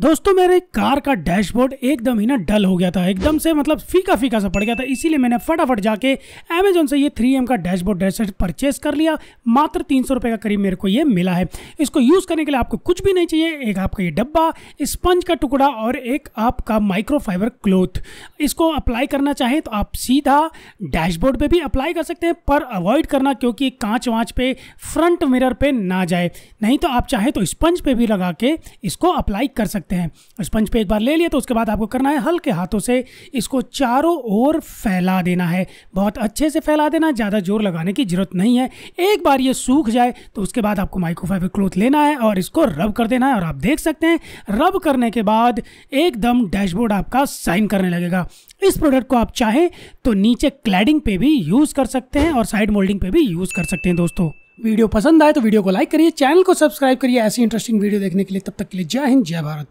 दोस्तों मेरे कार का डैशबोर्ड एकदम ही ना डल हो गया था एकदम से मतलब फीका फीका सा पड़ गया था इसीलिए मैंने फटाफट जाके अमेजोन से ये 3M का डैशबोर्ड डैशसेट परचेस कर लिया मात्र तीन सौ का करीब मेरे को ये मिला है इसको यूज़ करने के लिए आपको कुछ भी नहीं चाहिए एक आपका ये डब्बा स्पंज का टुकड़ा और एक आपका माइक्रोफाइबर क्लोथ इसको अप्लाई करना चाहें तो आप सीधा डैशबोर्ड पर भी अप्लाई कर सकते हैं पर अवॉइड करना क्योंकि कांच वाँच पे फ्रंट मिरर पर ना जाए नहीं तो आप चाहें तो स्पंज पर भी लगा के इसको अप्लाई कर सकते सकते हैं स्पंज पे एक बार ले लिया तो उसके बाद आपको करना है हल्के हाथों से इसको चारों ओर फैला देना है बहुत अच्छे से फैला देना ज़्यादा जोर लगाने की ज़रूरत नहीं है एक बार ये सूख जाए तो उसके बाद आपको माइक्रोफाइबर क्लोथ लेना है और इसको रब कर देना है और आप देख सकते हैं रब करने के बाद एकदम डैशबोर्ड आपका साइन करने लगेगा इस प्रोडक्ट को आप चाहें तो नीचे क्लैडिंग पे भी यूज़ कर सकते हैं और साइड मोल्डिंग पे भी यूज़ कर सकते हैं दोस्तों वीडियो पसंद आए तो वीडियो को लाइक करिए चैनल को सब्सक्राइब करिए ऐसी इंटरेस्टिंग वीडियो देखने के लिए तब तक के लिए जय हिंद जय भारत